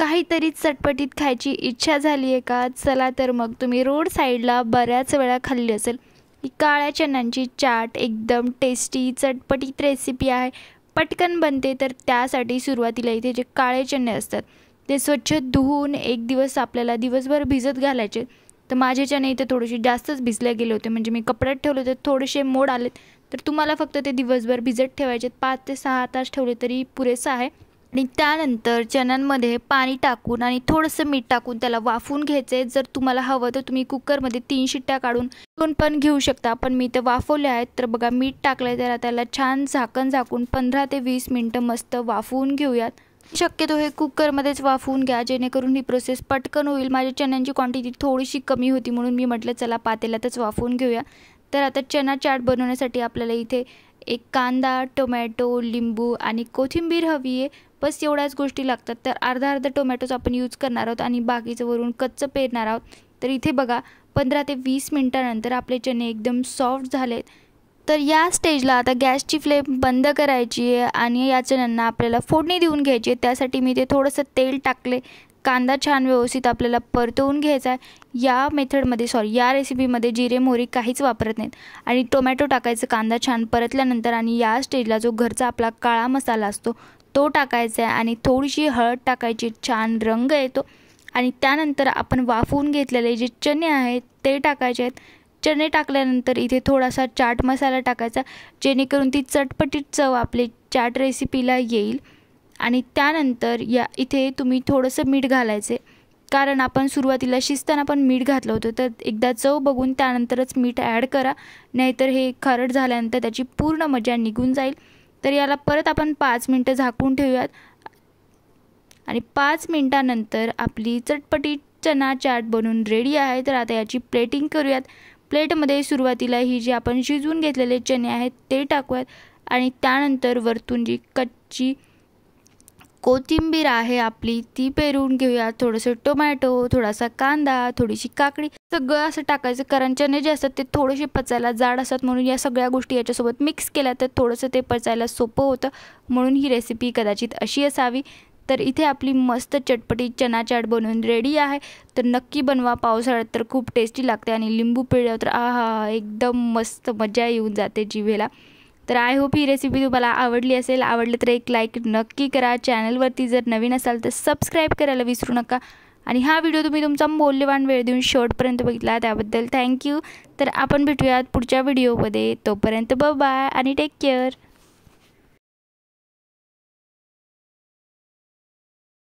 काहीतरी चटपटीत खायची इच्छा झाली आहे का चला तर मग तुम्ही रोड साईडला बऱ्याच वेळा खाल्ली असेल की काळ्या चण्यांची चाट एकदम टेस्टी चटपटीत रेसिपी आहे पटकन बनते तर त्यासाठी सुरुवातीला इथे जे काळे चणे असतात ते स्वच्छ धुवून एक दिवस आपल्याला दिवसभर भिजत घालायचे तर माझे चणे इथे थोडेसे जास्तच भिजले गेले होते म्हणजे मी कपड्यात ठेवले होते थोडेसे मोड आलेत तर तुम्हाला फक्त ते दिवसभर भिजत ठेवायचे पाच ते सहा तास ठेवले तरी पुरेसं आहे आणि त्यानंतर चण्यांमध्ये पाणी टाकून आणि थोडंसं मीठ टाकून त्याला वाफून घ्यायचे जर तुम्हाला हवं तर तुम्ही कुकरमध्ये तीन शिट्ट्या काढून दोन पण घेऊ शकता पण मी ते वाफवले आहेत तर बघा मीठ टाकलं त्याला त्याला छान झाकण झाकून पंधरा ते वीस मिनटं मस्त वाफवून घेऊयात शक्यतो हे कुकरमध्येच वाफवून घ्या जेणेकरून ही प्रोसेस पटकन होईल माझ्या चण्यांची क्वांटिटी थोडीशी कमी होती म्हणून मी म्हटलं चला पातेल्यातच वाफवून घेऊया तर आता चना चाट बनवण्यासाठी आपल्याला इथे एक कांदा टोमॅटो लिंबू आणि कोथिंबीर हवी आहे बस एवढ्याच गोष्टी लागतात तर अर्धा अर्धा टोमॅटोज आपण यूज करणार आहोत आणि बाकीचं वरून कच्चं पेरणार आहोत तर इथे बघा पंधरा ते वीस मिनटानंतर आपले चणे एकदम सॉफ्ट झालेत तर या स्टेजला आता गॅसची फ्लेम बंद करायची आहे आणि या चण्यांना आपल्याला फोडणी देऊन घ्यायची आहे त्यासाठी मी ते थोडंसं तेल टाकले कांदा छान व्यवस्थित आपल्याला परतवून घ्यायचा आहे या मेथडमध्ये सॉरी या रेसिपीमध्ये जिरे मोहरी काहीच वापरत नाहीत आणि टोमॅटो टाकायचं कांदा छान परतल्यानंतर आणि या स्टेजला जो घरचा आपला काळा मसाला असतो तो टाकायचा आहे आणि थोडीशी हळद टाकायची छान रंग येतो आणि त्यानंतर आपण वाफवून घेतलेले जे चणे आहेत ते टाकायचे आहेत चणे टाकल्यानंतर इथे थोडासा चाट मसाला टाकायचा जेणेकरून ती चटपटीत चव आपली चाट रेसिपीला येईल आणि त्यानंतर या इथे तुम्ही थोडंसं मीठ घालायचे कारण आपण सुरुवातीला शिजताना पण मीठ घातलं होतं तर एकदा चव बघून त्यानंतरच मीठ ॲड करा नाहीतर हे खारट झाल्यानंतर त्याची पूर्ण मजा निघून जाईल तर याला परत आपण पाच मिनटं झाकून ठेवूयात आणि पाच मिनटानंतर आपली चटपटी चना चाट बनून रेडी आहे तर आता याची प्लेटिंग करूयात प्लेटमध्ये सुरुवातीला ही जी आपण शिजवून घेतलेले चणे आहेत ते टाकूयात आणि त्यानंतर वरतून जी कच्ची कोथिंबीर आहे आपली ती पेरून घेऊया थोडंसं टोमॅटो थोडासा कांदा थोडीशी काकडी सगळं असं टाकायचं कारण चणे जे असतात ते थोडेसे पचायला जाड असतात म्हणून या सगळ्या गोष्टी याच्यासोबत मिक्स केल्या तर थोडंसं ते पचायला सोपं होतं म्हणून ही रेसिपी कदाचित अशी असावी तर इथे आपली मस्त चटपटी चाट बनवून रेडी आहे तर नक्की बनवा पावसाळ्यात तर खूप टेस्टी लागते आणि लिंबू पिळल्यावर तर आहा एकदम मस्त मजा येऊन जाते जिभेला तर आय होप ही रेसिपी तुम्हाला आवडली असेल आवडलं तर एक लाईक नक्की करा चॅनलवरती जर नवीन असाल तर सबस्क्राईब करायला विसरू नका आणि हा व्हिडिओ तुम्ही तुमचा मौल्यवान वेळ देऊन शॉर्टपर्यंत बघितला त्याबद्दल थँक्यू तर आपण भेटूयात पुढच्या व्हिडिओमध्ये तोपर्यंत ब बाय आणि टेक केअर